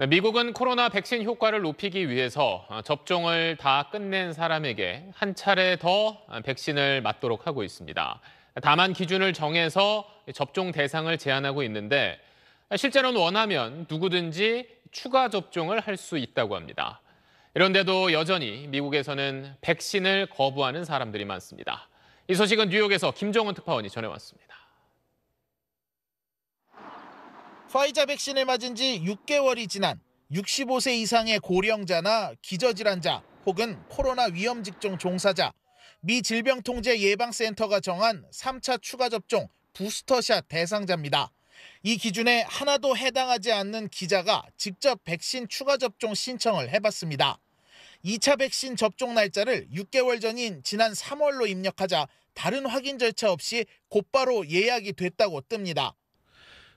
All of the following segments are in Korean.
네, 미국은 코로나 백신 효과를 높이기 위해서 어, 접종을 다 끝낸 사람에게 한 차례 더 백신을 맞도록 하고 있습니다. 다만 기준을 정해서 접종 대상을 제한하고 있는데 실제로는 원하면 누구든지 추가 접종을 할 수 있다고 합니다. 이런데도 여전히 미국에서는 백신을 거부하는 사람들이 많습니다. 이 소식은 뉴욕에서 김정은 특파원이 전해왔습니다. 화이자 백신을 맞은 지 6개월이 지난 65세 이상의 고령자나 기저질환자 혹은 코로나 위험 직종 종사자, 미 질병통제 예방센터가 정한 3차 추가 접종 부스터샷 대상자입니다. 이 기준에 하나도 해당하지 않는 기자가 직접 백신 추가 접종 신청을 해봤습니다. 2차 백신 접종 날짜를 6개월 전인 지난 3월로 입력하자 다른 확인 절차 없이 곧바로 예약이 됐다고 뜹니다.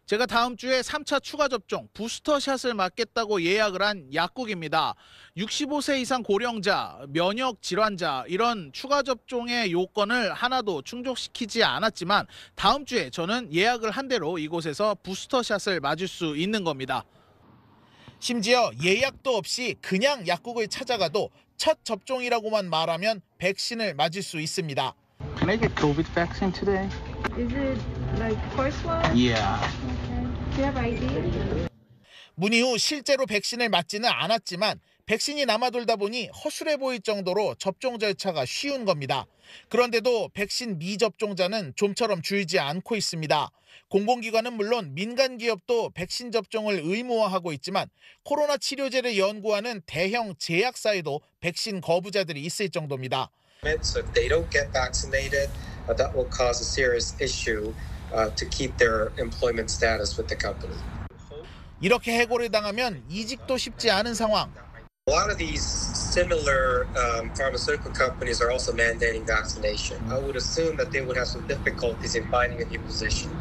제가 다음 주에 3차 추가 접종 부스터샷을 맞겠다고 예약을 한 약국입니다. 65세 이상 고령자, 면역 질환자 이런 추가 접종의 요건을 하나도 충족시키지 않았지만 다음 주에 저는 예약을 한 대로 이곳에서 부스터샷을 맞을 수 있는 겁니다. 심지어 예약도 없이 그냥 약국을 찾아가도 첫 접종이라고만 말하면 백신을 맞을 수 있습니다. Can I get COVID vaccine today? Is it Like Yeah. Okay. 문의 후 실제로 백신을 맞지는 않았지만 백신이 남아돌다 보니 허술해 보일 정도로 접종 절차가 쉬운 겁니다. 그런데도 백신 미접종자는 좀처럼 줄지 않고 있습니다. 공공기관은 물론 민간 기업도 백신 접종을 의무화하고 있지만 코로나 치료제를 연구하는 대형 제약사에도 백신 거부자들이 있을 정도입니다. So to keep their employment status with the company. 이렇게 해고를 당하면 이직도 쉽지 않은 상황. A lot of these similar um, pharmaceutical companies are also mandating vaccination. I would assume that they would have some difficulties in finding a new position.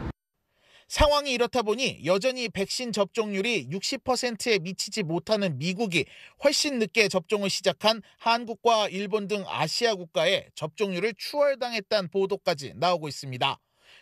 상황이 이렇다 보니 여전히 백신 접종률이 60%에 미치지 못하는 미국이 훨씬 늦게 접종을 시작한 한국과 일본 등 아시아 국가에 접종률을 추월당했다는 보도까지 나오고 있습니다.